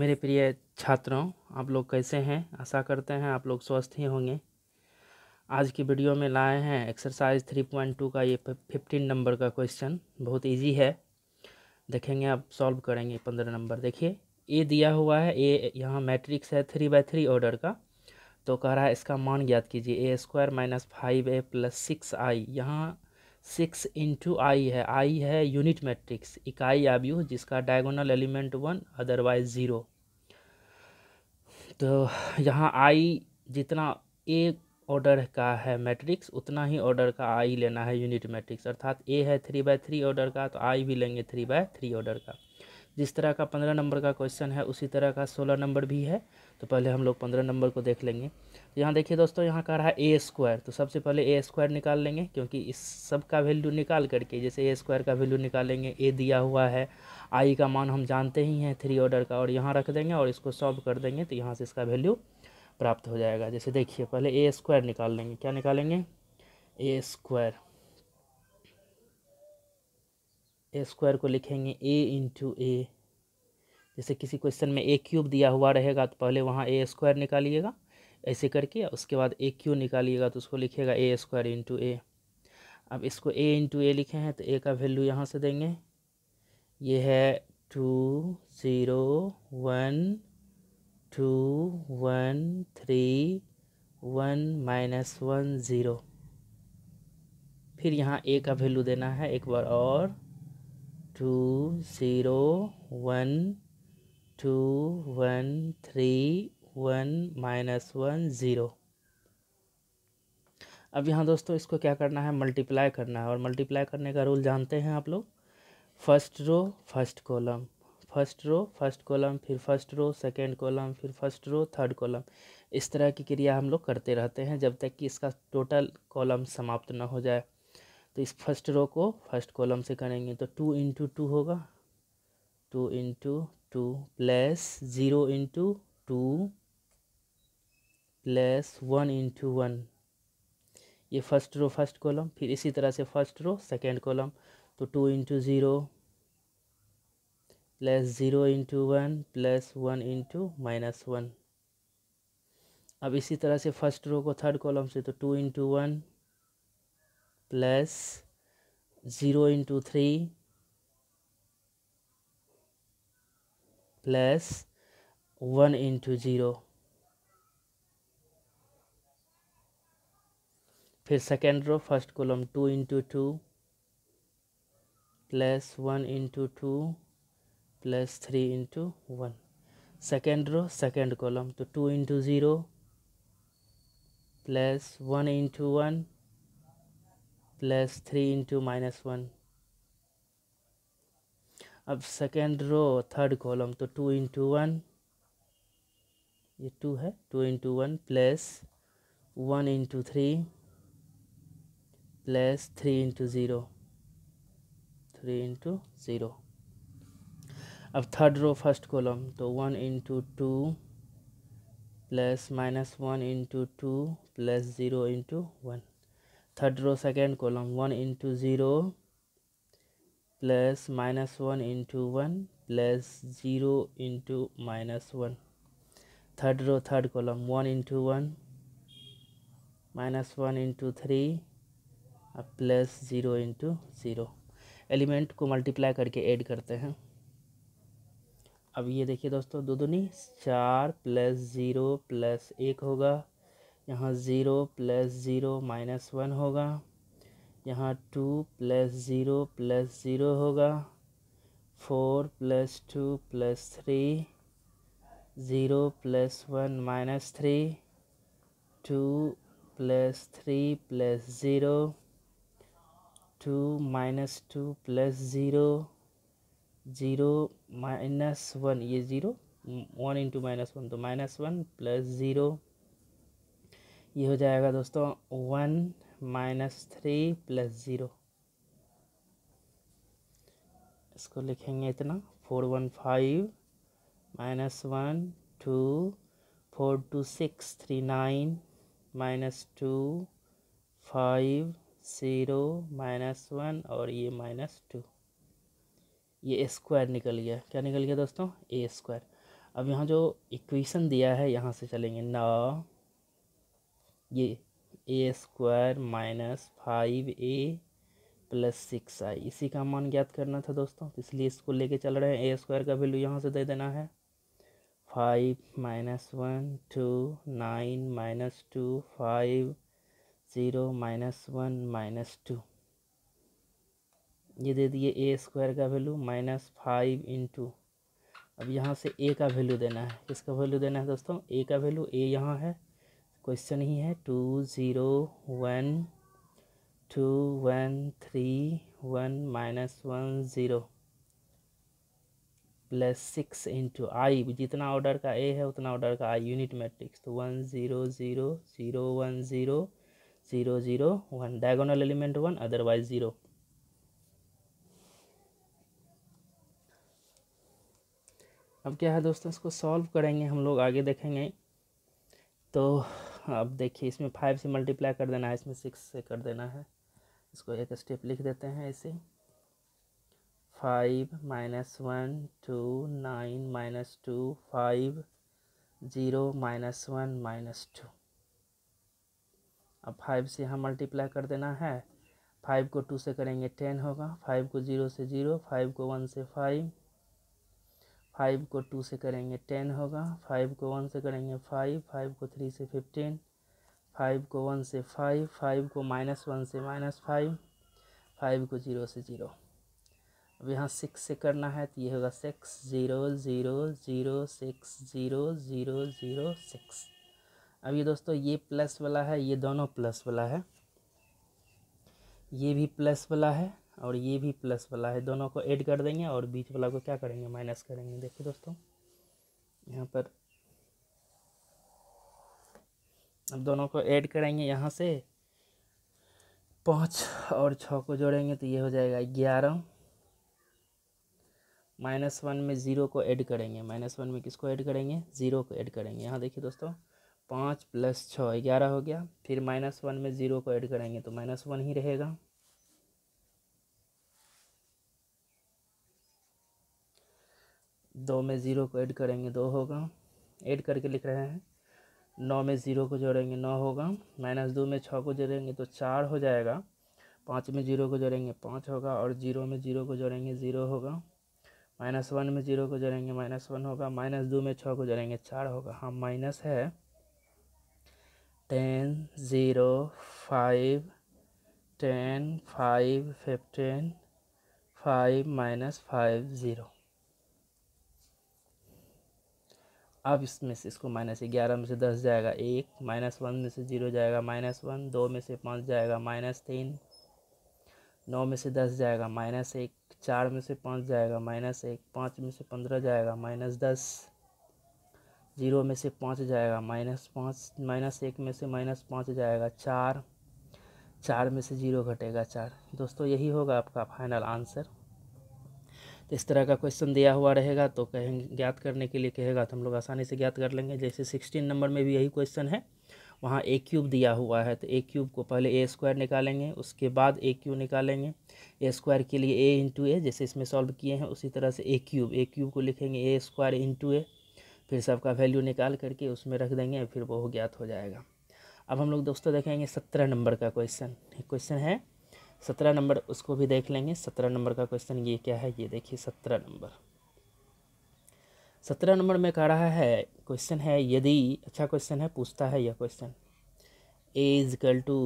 मेरे प्रिय छात्रों आप लोग कैसे हैं आशा करते हैं आप लोग स्वस्थ ही होंगे आज की वीडियो में लाए हैं एक्सरसाइज थ्री पॉइंट टू का ये फिफ्टीन नंबर का क्वेश्चन बहुत इजी है देखेंगे आप सॉल्व करेंगे पंद्रह नंबर देखिए ए दिया हुआ है ए यहाँ मैट्रिक्स है थ्री बाई थ्री ऑर्डर का तो कह रहा है इसका मान ज्ञात कीजिए A square minus five A plus six I यहाँ सिक्स इंटू आई है आई है यूनिट मैट्रिक्स इकाई आव्यूह जिसका diagonal element one otherwise zero तो यहाँ आई जितना ए ऑर्डर का है मैट्रिक्स उतना ही ऑर्डर का आई लेना है यूनिट मैट्रिक्स अर्थात ए है थ्री बाय थ्री ऑर्डर का तो आई भी लेंगे थ्री बाय थ्री ऑर्डर का जिस तरह का पंद्रह नंबर का क्वेश्चन है उसी तरह का सोलह नंबर भी है तो पहले हम लोग पंद्रह नंबर को देख लेंगे यहाँ देखिए दोस्तों यहाँ का रहा है ए स्क्वायर तो सबसे पहले ए स्क्वायर निकाल लेंगे क्योंकि इस सब का वैल्यू निकाल करके जैसे ए स्क्वायर का वैल्यू निकालेंगे ए दिया हुआ है आई का मान हम जानते ही हैं थ्री ऑर्डर का और यहाँ रख देंगे और इसको सॉल्व कर देंगे तो यहाँ से इसका वैल्यू प्राप्त हो जाएगा जैसे देखिए पहले ए स्क्वायर निकाल लेंगे क्या निकालेंगे ए स्क्वायर ए स्क्वायर को लिखेंगे ए इंटू ए जैसे किसी क्वेश्चन में ए क्यूब दिया हुआ रहेगा तो पहले वहाँ ए स्क्वायर निकालिएगा ऐसे करके उसके बाद ए क्यू निकालिएगा तो उसको लिखेगा ए स्क्वायर इंटू ए अब इसको ए इंटू ए लिखे हैं तो ए का वैल्यू यहाँ से देंगे ये है two zero one two one three one minus one zero फिर यहाँ ए का वैल्यू देना है एक बार और two zero one two one three one minus one zero अब यहाँ दोस्तों इसको क्या करना है मल्टीप्लाई करना है और मल्टीप्लाई करने का रूल जानते हैं आप लोग first row first column first row first column फिर फर्स्ट रो सेकेंड कॉलम फिर फर्स्ट रो थर्ड कॉलम इस तरह की क्रिया हम लोग करते रहते हैं जब तक कि इसका टोटल कॉलम समाप्त ना हो जाए तो इस फर्स्ट रो को फर्स्ट कॉलम से करेंगे तो टू इंटू टू होगा two into two plus zero into two plus one into one ये फर्स्ट रो फर्स्ट कॉलम फिर इसी तरह से फर्स्ट रो सेकेंड कॉलम तो two into zero plus zero into one plus one into minus one अब इसी तरह से फर्स्ट रो को थर्ड कॉलम से तो two into one plus zero into three plus one into zero फिर second row first column two into two plus one into two plus three into one second row second column तो two into zero plus one into one plus three into minus one अब second row third column तो two into one ये two है two into one plus one into three plus three into zero three into zero अब third row first column तो one into two plus minus one into two plus zero into one third row second column one into zero plus minus one into one plus zero into minus one third row third column one into one minus one into three plus zero into zero element को multiply करके add करते हैं अब ये देखिए दोस्तों दो नहीं चार प्लस ज़ीरो प्लस एक होगा यहाँ zero plus zero minus one होगा यहाँ two plus zero plus zero होगा four plus two plus three zero plus one minus three two plus three plus zero two minus two plus zero zero minus one ये zero one into minus one तो minus one plus zero ये हो जाएगा दोस्तों one minus three plus zero इसको लिखेंगे इतना four one five minus one two four to six three nine minus two five zero minus one और ये माइनस टू ये स्क्वायर निकल गया क्या निकल गया दोस्तों ए स्क्वायर अब यहाँ जो इक्वेशन दिया है यहाँ से चलेंगे नौ ये A square minus five A plus six I इसी का मान ज्ञात करना था दोस्तों तो इसलिए इसको लेके चल रहे हैं ए स्क्वायर का वैल्यू यहाँ से दे देना है five minus one two nine minus two five zero minus one minus two ये दे दिए ए स्क्वायर का वैल्यू माइनस फाइव इंटू अब यहाँ से ए का वैल्यू देना है किसका वैल्यू देना है दोस्तों ए का वैल्यू ए यहाँ है क्वेश्चन ही है two zero one two one three one minus one zero plus six into I जितना ऑर्डर का ए है उतना ऑर्डर का आई यूनिट मैट्रिक्स तो one zero zero zero one zero zero zero one diagonal element one otherwise zero अब क्या है दोस्तों इसको सॉल्व करेंगे हम लोग आगे देखेंगे तो हाँ, अब देखिए इसमें फाइव से मल्टीप्लाई कर देना है इसमें सिक्स से कर देना है इसको एक स्टेप लिख देते हैं ऐसे five minus one two nine minus two five zero minus one minus two अब फाइव से यहाँ मल्टीप्लाई कर देना है फाइव को टू से करेंगे टेन होगा फाइव को ज़ीरो से ज़ीरो फाइव को वन से फाइव फाइव को टू से करेंगे टेन होगा फाइव को वन से करेंगे फाइव फाइव को थ्री से फिफ्टीन फाइव को वन से फाइव फाइव को माइनस वन से माइनस फाइव फाइव को ज़ीरो से ज़ीरो अब यहाँ सिक्स से करना है तो ये होगा six zero zero zero six zero zero zero six अब ये दोस्तों ये प्लस वाला है ये दोनों प्लस वाला है ये भी प्लस वाला है और ये भी प्लस वाला है दोनों को ऐड कर देंगे और बीच वाला को क्या करेंगे माइनस करेंगे देखिए दोस्तों यहाँ पर अब दोनों को ऐड करेंगे यहाँ से पाँच और छः को जोड़ेंगे तो ये हो जाएगा ग्यारह माइनस वन में ज़ीरो को ऐड करेंगे माइनस वन में किसको ऐड करेंगे ज़ीरो को ऐड करेंगे यहाँ देखिए दोस्तों पाँच प्लस छः ग्यारह हो गया फिर माइनस वन में ज़ीरो को ऐड करेंगे तो माइनस वन ही रहेगा दो में ज़ीरो को ऐड करेंगे दो होगा ऐड करके लिख रहे हैं नौ में ज़ीरो को जोड़ेंगे नौ होगा माइनस दो में छः को जोड़ेंगे तो चार हो जाएगा पाँच में ज़ीरो को जोड़ेंगे पाँच होगा और ज़ीरो में ज़ीरो को जोड़ेंगे ज़ीरो होगा माइनस वन में ज़ीरो को जोड़ेंगे माइनस वन होगा माइनस दो में छः को जोड़ेंगे चार होगा हाँ माइनस है ten zero five ten five fifteen five minus five zero अब इसमें से इसको माइनस ग्यारह में से दस जाएगा एक माइनस वन में से जीरो जाएगा माइनस वन दो में से पाँच जाएगा माइनस तीन नौ में से दस जाएगा माइनस एक चार में से पाँच जाएगा माइनस एक पाँच में से पंद्रह जाएगा माइनस दस जीरो में से पाँच जाएगा माइनस पाँच माइनस एक में से माइनस पाँच जाएगा चार चार में से जीरो घटेगा चार दोस्तों यही होगा आपका फाइनल आंसर तो इस तरह का क्वेश्चन दिया हुआ रहेगा तो कहेंगे ज्ञात करने के लिए कहेगा तो हम लोग आसानी से ज्ञात कर लेंगे जैसे सिक्सटीन नंबर में भी यही क्वेश्चन है वहाँ ए क्यूब दिया हुआ है तो ए क्यूब को पहले ए स्क्वायर निकालेंगे उसके बाद ए क्यू निकालेंगे ए स्क्वायर के लिए ए इंटू ए जैसे इसमें सॉल्व किए हैं उसी तरह से ए क्यूब ए क्यूब को लिखेंगे ए स्क्वायर इंटू ए फिर सबका वैल्यू निकाल करके उसमें रख देंगे फिर वो ज्ञात हो जाएगा अब हम लोग दोस्तों देखेंगे सत्रह नंबर का क्वेश्चन क्वेश्चन है सत्रह नंबर उसको भी देख लेंगे सत्रह नंबर का क्वेश्चन ये क्या है ये देखिए सत्रह नंबर सत्रह नंबर में कह रहा है क्वेश्चन है यदि अच्छा क्वेश्चन है पूछता है यह question A is equal to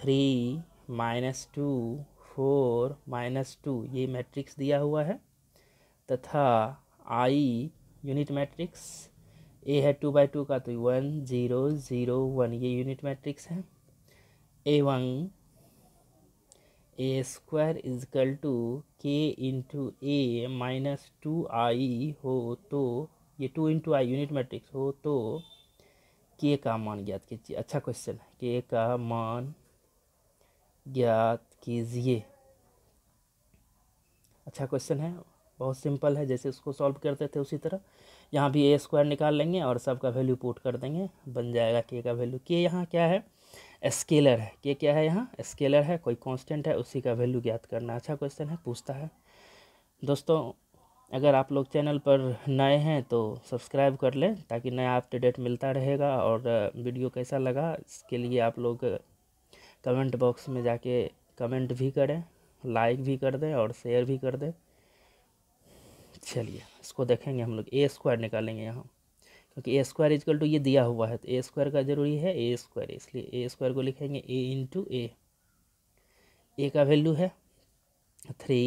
three minus two four minus two ये मैट्रिक्स दिया हुआ है तथा आई यूनिट मैट्रिक्स ए है टू बाई टू का तो वन ज़ीरो ज़ीरो वन ये यूनिट मैट्रिक्स है एवं A square is equal to k into A minus two I हो तो ये two into I unit matrix हो तो के का मान ज्ञात कीजिए अच्छा क्वेश्चन है के का मान ज्ञात कीजिए अच्छा क्वेश्चन है बहुत सिंपल है जैसे उसको सॉल्व करते थे उसी तरह यहाँ भी ए स्क्वायर निकाल लेंगे और सबका वैल्यू पुट कर देंगे बन जाएगा के का वैल्यू के यहाँ क्या है स्केलर है ये क्या है यहाँ स्केलर है कोई कांस्टेंट है उसी का वैल्यू ज्ञात करना अच्छा क्वेश्चन है पूछता है दोस्तों अगर आप लोग चैनल पर नए हैं तो सब्सक्राइब कर लें ताकि नया अपडेट मिलता रहेगा और वीडियो कैसा लगा इसके लिए आप लोग कमेंट बॉक्स में जाके कमेंट भी करें लाइक भी कर दें और शेयर भी कर दें चलिए इसको देखेंगे हम लोग ए स्क्वायर निकालेंगे यहाँ क्योंकि ए स्क्वायर इजकल टू ये दिया हुआ है तो ए स्क्वायर का जरूरी है ए स्क्वायर इसलिए ए स्क्वायर को लिखेंगे ए इंटू ए ए का वैल्यू है three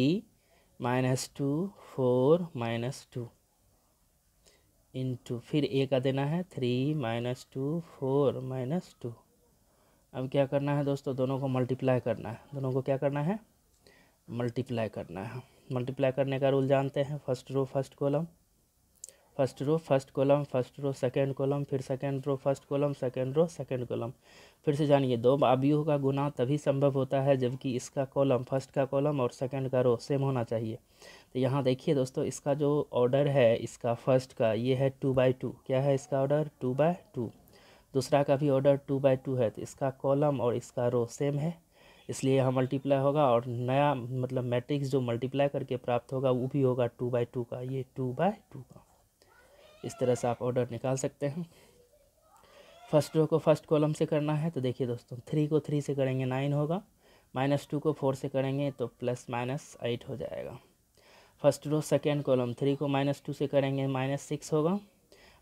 minus two four minus two into फिर ए का देना है three minus two four minus two अब क्या करना है दोस्तों दोनों को मल्टीप्लाई करना है दोनों को क्या करना है मल्टीप्लाई करना है मल्टीप्लाई करने का रूल जानते हैं first row first column first row first column first row second column फिर second row first column second row second column फिर से जानिए दो आबियों का गुना तभी संभव होता है जबकि इसका कॉलम फर्स्ट का कॉलम और सेकेंड का रो सेम होना चाहिए तो यहाँ देखिए दोस्तों इसका जो ऑर्डर है इसका फर्स्ट का ये है टू बाई टू क्या है इसका ऑर्डर टू बाय टू दूसरा का भी ऑर्डर टू बाई टू है तो इसका कॉलम और इसका रो सेम है इसलिए यहाँ मल्टीप्लाई होगा और नया मतलब मैट्रिक्स जो मल्टीप्लाई करके प्राप्त होगा वो भी होगा टू बाई टू का ये टू बाई टू का इस तरह से आप ऑर्डर निकाल सकते हैं फर्स्ट रो को फर्स्ट कॉलम से करना है तो देखिए दोस्तों थ्री को थ्री से करेंगे नाइन होगा माइनस टू को फोर से करेंगे तो प्लस माइनस एट हो जाएगा first row second column three को माइनस टू से करेंगे माइनस सिक्स होगा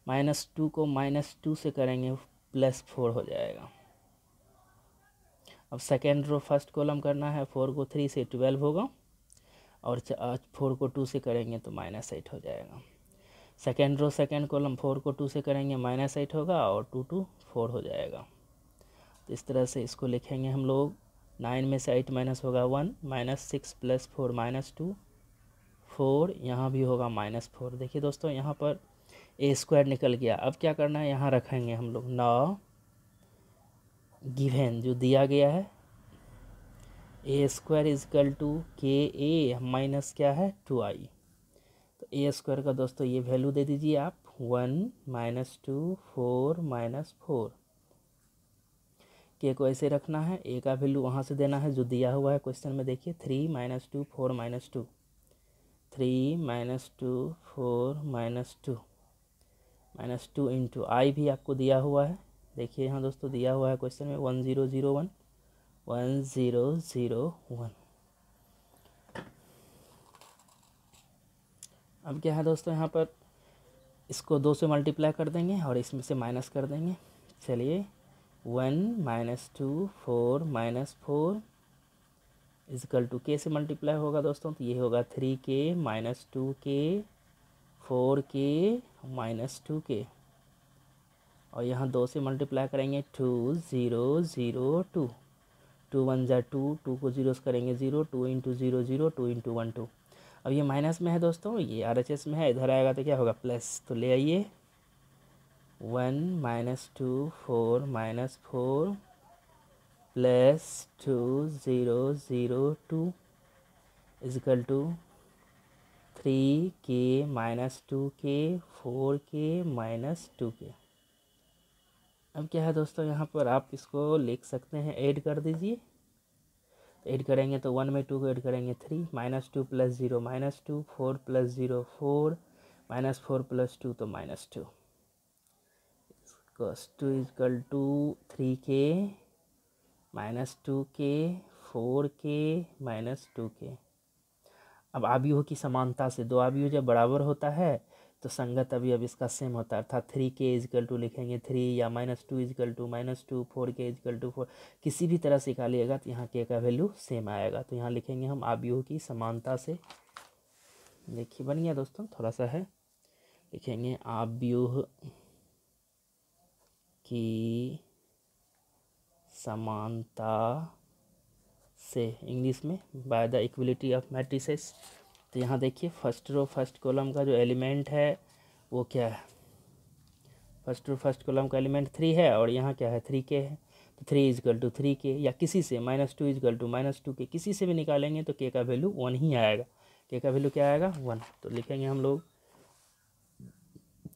माइनस टू को माइनस टू से करेंगे प्लस फोर हो जाएगा अब सेकेंड रो फर्स्ट कॉलम करना है फोर को थ्री से ट्वेल्व होगा और फोर को टू से करेंगे तो माइनस एट हो जाएगा second row second column four को टू से करेंगे माइनस एट होगा और टू टू फोर हो जाएगा तो इस तरह से इसको लिखेंगे हम लोग नाइन में से एट माइनस होगा one minus six plus four minus two four यहाँ भी होगा माइनस फोर देखिए दोस्तों यहाँ पर ए स्क्वायर निकल गया अब क्या करना है यहाँ रखेंगे हम लोग नौ गिवेन जो दिया गया है ए स्क्वायर इजकल टू के ए माइनस क्या है टू आई ए स्क्वायर का दोस्तों ये वैल्यू दे दीजिए आप one minus two four minus four k को ऐसे रखना है ए का वैल्यू वहाँ से देना है जो दिया हुआ है क्वेश्चन में देखिए three minus two four minus two three minus two four minus two minus two into I भी आपको दिया हुआ है देखिए यहाँ दोस्तों दिया हुआ है क्वेश्चन में one zero zero one one zero zero one अब क्या है दोस्तों यहाँ पर इसको दो से मल्टीप्लाई कर देंगे और इसमें से माइनस कर देंगे चलिए one minus two four minus four is equal to k से मल्टीप्लाई होगा दोस्तों तो ये होगा three k minus two k four k minus two k और यहाँ दो से मल्टीप्लाई करेंगे two zero zero two two one ज़ा टू टू को ज़ीरोस करेंगे zero two into zero zero two into one two अब ये माइनस में है दोस्तों ये आर एच एस में है इधर आएगा तो क्या होगा प्लस तो ले आइए one minus two four minus four plus two zero zero two is equal to three k minus two k four k minus two k अब क्या है दोस्तों यहाँ पर आप इसको लिख सकते हैं ऐड कर दीजिए एड ऐड करेंगे तो वन में टू को ऐड करेंगे three minus two plus zero minus two four plus zero four minus four plus two तो minus two two is equal to three k minus two k four k minus two k अब आबियो की समानता से दो आबियो जब बराबर होता है तो संगत अभी अब इसका सेम होता है अर्थात थ्री के इजकल टू लिखेंगे थ्री या minus two is equal to minus two four k is equal to four किसी भी तरह से निकालिएगा तो यहाँ के का वैल्यू सेम आएगा तो यहाँ लिखेंगे हम आव्यूह की समानता से देखिए बन गया दोस्तों थोड़ा सा है लिखेंगे आबयूह की समानता से इंग्लिश में by the equality of matrices तो यहाँ देखिए फर्स्ट रो फर्स्ट कॉलम का जो एलिमेंट है वो क्या है फर्स्ट रो फर्स्ट कॉलम का एलिमेंट थ्री है और यहाँ क्या है थ्री के है तो थ्री इजगल टू थ्री के या किसी से minus two is equal to minus two k किसी से भी निकालेंगे तो के का वैल्यू वन ही आएगा के का वैल्यू क्या आएगा वन तो लिखेंगे हम लोग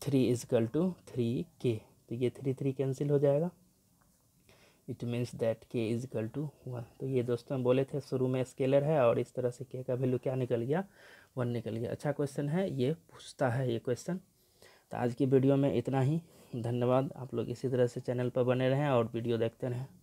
थ्री इजगल टू थ्री के तो ये थ्री थ्री कैंसिल हो जाएगा it means that k is equal to one तो ये दोस्तों हम बोले थे शुरू में स्केलर है और इस तरह से के का वैल्यू क्या निकल गया वन निकल गया अच्छा क्वेश्चन है ये पूछता है ये क्वेश्चन तो आज की वीडियो में इतना ही धन्यवाद आप लोग इसी तरह से चैनल पर बने रहें और वीडियो देखते रहें